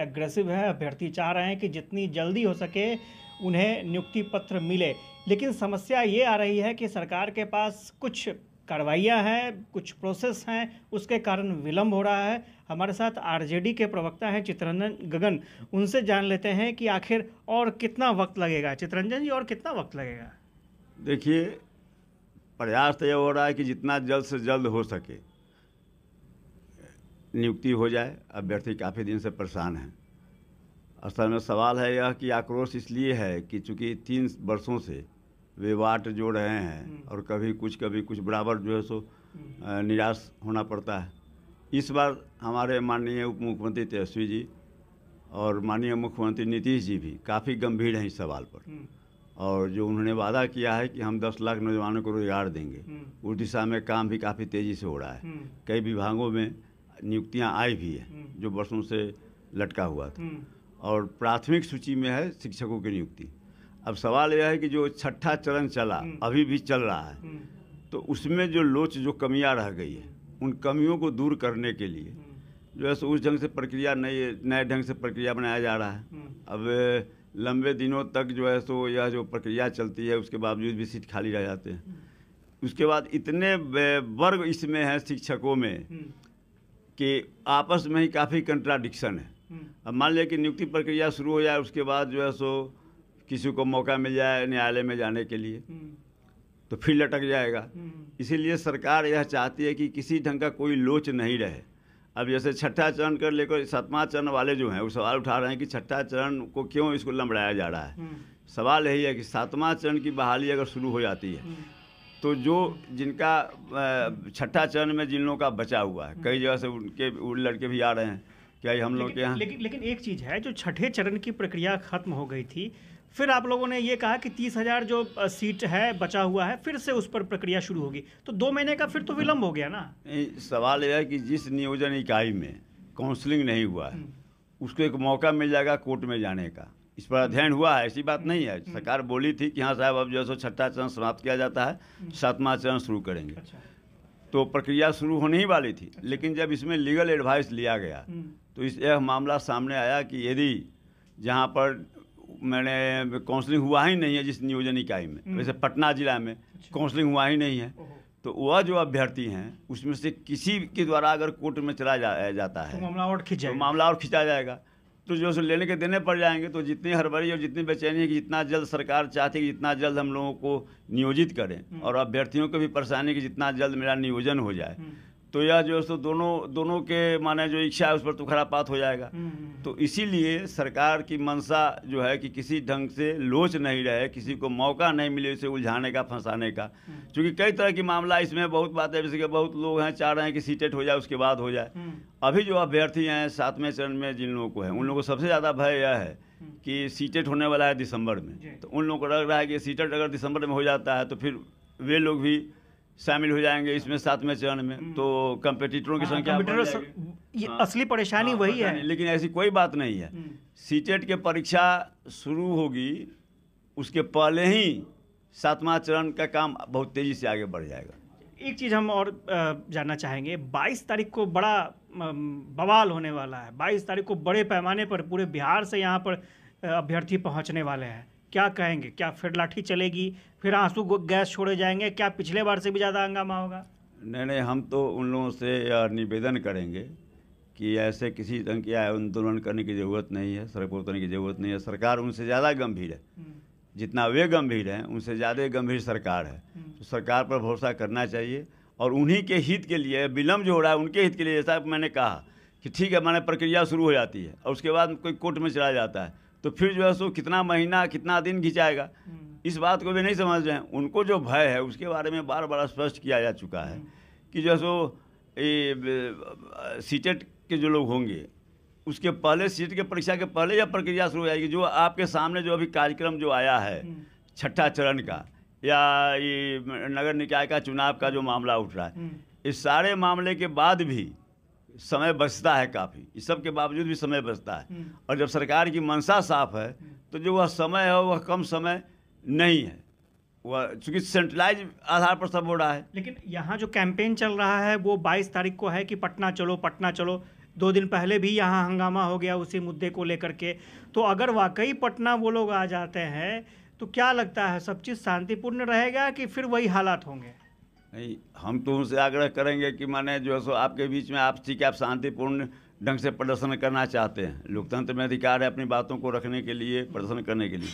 Aggressive है अभ्यर्थी चाह रहे हैं कि जितनी जल्दी हो सके उन्हें नियुक्ति पत्र मिले लेकिन समस्या ये आ रही है कि सरकार के पास कुछ कार्रवाइयाँ हैं कुछ प्रोसेस हैं उसके कारण विलंब हो रहा है हमारे साथ आरजेडी के प्रवक्ता हैं चित्ररंजन गगन उनसे जान लेते हैं कि आखिर और कितना वक्त लगेगा चित्ररंजन जी और कितना वक्त लगेगा देखिए प्रयास तो यह हो रहा है कि जितना जल्द से जल्द हो सके नियुक्ति हो जाए अभ्यर्थी काफ़ी दिन से परेशान हैं असल में सवाल है यह कि आक्रोश इसलिए है कि चूंकि तीन वर्षों से वे वाट जोड़ रहे हैं हम्म। और कभी कुछ कभी कुछ बराबर जो है सो हम्म। निराश होना पड़ता है इस बार हमारे माननीय उप मुख्यमंत्री तेजस्वी जी और माननीय मुख्यमंत्री नीतीश जी भी काफ़ी गंभीर हैं इस सवाल पर हम्म। और जो उन्होंने वादा किया है कि हम 10 लाख नौजवानों को रोजगार देंगे उस दिशा में काम भी काफ़ी तेज़ी से हो रहा है कई विभागों में नियुक्तियां आई भी हैं हम्म। जो वर्षों से लटका हुआ था हम्म। और प्राथमिक सूची में है शिक्षकों की नियुक्ति अब सवाल यह है कि जो छठा चरण चला हम्म। अभी भी चल रहा है तो उसमें जो लोच जो कमियां रह गई है उन कमियों को दूर करने के लिए जो है सो उस ढंग से प्रक्रिया नए नए ढंग से प्रक्रिया बनाया जा रहा है अब लंबे दिनों तक जो है सो यह जो प्रक्रिया चलती है उसके बावजूद भी सीट खाली रह जाते हैं उसके बाद इतने वर्ग इसमें हैं शिक्षकों में कि आपस में ही काफ़ी कंट्राडिक्शन है हम्म। अब मान लिया कि नियुक्ति प्रक्रिया शुरू हो जाए उसके बाद जो है सो किसी को मौका मिल जाए न्यायालय में जाने के लिए हम्म। तो फिर लटक जाएगा हम्म। इसीलिए सरकार यह चाहती है कि किसी ढंग का कोई लोच नहीं रहे अब जैसे छठा चरण कर लेकर सातवां चरण वाले जो हैं वो सवाल उठा रहे हैं कि छठा चरण को क्यों इसको लंबड़ाया जा रहा है सवाल यही है कि सातवां चरण की बहाली अगर शुरू हो जाती है तो जो जिनका छठा चरण में जिन लोगों का बचा हुआ है कई जगह से उनके उन लड़के भी आ रहे हैं क्या हम लोग के यहाँ लेकिन लेकिन एक चीज़ है जो छठे चरण की प्रक्रिया खत्म हो गई थी फिर आप लोगों ने ये कहा कि तीस हजार जो सीट है बचा हुआ है फिर से उस पर प्रक्रिया शुरू होगी तो दो महीने का फिर तो विलंब हो गया ना सवाल यह है कि जिस नियोजन इकाई में काउंसलिंग नहीं हुआ है हम्म। उसको एक मौका मिल जाएगा कोर्ट में जाने का इस पर अध्ययन हुआ है ऐसी बात नहीं है सरकार बोली थी कि हाँ साहब अब जो है सो छठा चरण समाप्त किया जाता है सातवां चरण शुरू करेंगे अच्छा। तो प्रक्रिया शुरू होने ही वाली थी लेकिन जब इसमें लीगल एडवाइस लिया गया हम्म। तो इस यह मामला सामने आया कि यदि जहाँ पर मैंने काउंसलिंग हुआ ही नहीं है जिस नियोजन इकाई में हम्म। वैसे पटना जिला में काउंसलिंग अच्छा। हुआ ही नहीं है तो वह जो अभ्यर्थी हैं उसमें से किसी के द्वारा अगर कोर्ट में चला जा, जाता है तो मामला और खिंचा तो मामला और खिंचा जाएगा तो जो है लेने के देने पड़ जाएंगे तो जितनी हड़बड़ी और जितनी बेचैनी है कि जितना जल्द सरकार चाहती है कि जितना जल्द हम लोगों को नियोजित करें हम्म। और अभ्यर्थियों को भी परेशानी कि जितना जल्द मेरा नियोजन हो जाए हम्म। तो यह जो है सो दोनों दोनों के माने जो इच्छा है उस पर तो पात हो जाएगा हम्म, हम्म, हम्म। तो इसीलिए सरकार की मंशा जो है कि किसी ढंग से लोच नहीं रहे किसी को मौका नहीं मिले उसे उलझाने का फंसाने का क्योंकि कई तरह की मामला इसमें बहुत बात है जैसे कि बहुत लोग हैं चाह रहे हैं कि सीटेट हो जाए उसके बाद हो जाए अभी जो अभ्यर्थी हैं सातवें चरण में जिन लोगों को है उन लोगों को सबसे ज़्यादा भय यह है कि सीटेट होने वाला है दिसंबर में तो उन लोगों को लग रहा है कि सीटेट अगर दिसंबर में हो जाता है तो फिर वे लोग भी शामिल हो जाएंगे इसमें सातवें चरण में हम्म। तो कंपटीटरों की हाँ, संख्या ये हाँ। असली परेशानी हाँ, वही है लेकिन ऐसी कोई बात नहीं है सी हम्म। टेट e के परीक्षा शुरू होगी उसके पहले ही सातवां चरण का काम बहुत तेज़ी से आगे बढ़ जाएगा एक चीज़ हम और जानना चाहेंगे 22 तारीख को बड़ा बवाल होने वाला है 22 तारीख को बड़े पैमाने पर पूरे बिहार से यहाँ पर अभ्यर्थी पहुँचने वाले हैं क्या कहेंगे क्या फिर लाठी चलेगी फिर आंसू गैस छोड़े जाएंगे क्या पिछले बार से भी ज़्यादा हंगामा होगा नहीं नहीं हम तो उन लोगों से निवेदन करेंगे कि ऐसे किसी ढंग की आंदोलन करने की ज़रूरत नहीं है सड़क उतरने की ज़रूरत नहीं है सरकार उनसे ज़्यादा गंभीर है हम्म। जितना वे गंभीर हैं उनसे ज़्यादा गंभीर सरकार है हम्म। तो सरकार पर भरोसा करना चाहिए और उन्हीं के हित के लिए विलम्ब जो हो रहा है उनके हित के लिए जैसा मैंने कहा कि ठीक है मैंने प्रक्रिया शुरू हो जाती है और उसके बाद कोई कोर्ट में चला जाता है तो फिर जो है सो कितना महीना कितना दिन घिचाएगा हम्म। इस बात को भी नहीं समझ रहे हैं उनको जो भय है उसके बारे में बार बार स्पष्ट किया जा चुका है हम्म। कि जो है सो सीटेट के जो लोग होंगे उसके पहले सीट के परीक्षा के पहले यह प्रक्रिया शुरू हो जाएगी जो आपके सामने जो अभी कार्यक्रम जो आया है हम्म। छठा चरण का या ये नगर निकाय का चुनाव का जो मामला उठ रहा है इस सारे मामले के बाद भी समय बचता है काफ़ी इस सब के बावजूद भी समय बचता है हम्म। और जब सरकार की मंशा साफ है हम्म। तो जो वह समय है वह कम समय नहीं है वह चूंकि सेंट्रलाइज आधार पर सब हो रहा है लेकिन यहाँ जो कैंपेन चल रहा है वो 22 तारीख को है कि पटना चलो पटना चलो दो दिन पहले भी यहाँ हंगामा हो गया उसी मुद्दे को लेकर के तो अगर वाकई पटना वो लोग आ जाते हैं तो क्या लगता है सब चीज़ शांतिपूर्ण रहेगा कि फिर वही हालात होंगे नहीं हम तो उनसे आग्रह करेंगे कि माने जो है सो आपके बीच में आप ठीक है आप शांतिपूर्ण ढंग से प्रदर्शन करना चाहते हैं लोकतंत्र में अधिकार है अपनी बातों को रखने के लिए प्रदर्शन करने के लिए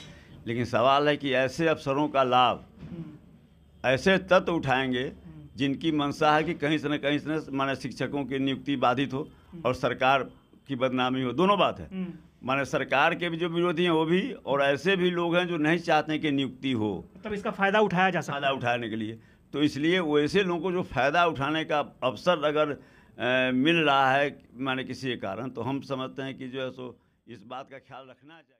लेकिन सवाल है कि ऐसे अवसरों का लाभ ऐसे तत्व उठाएंगे जिनकी मनसा है कि कहीं से न कहीं से माने शिक्षकों की नियुक्ति बाधित हो और सरकार की बदनामी हो दोनों बात है माने सरकार के भी जो विरोधी हैं वो भी और ऐसे भी लोग हैं जो नहीं चाहते कि नियुक्ति हो तब मतलब इसका फायदा उठाया जा सकता फायदा उठाने के लिए तो इसलिए वैसे लोगों को जो फ़ायदा उठाने का अवसर अगर मिल रहा है माने किसी कारण तो हम समझते हैं कि जो है सो इस बात का ख्याल रखना चाहिए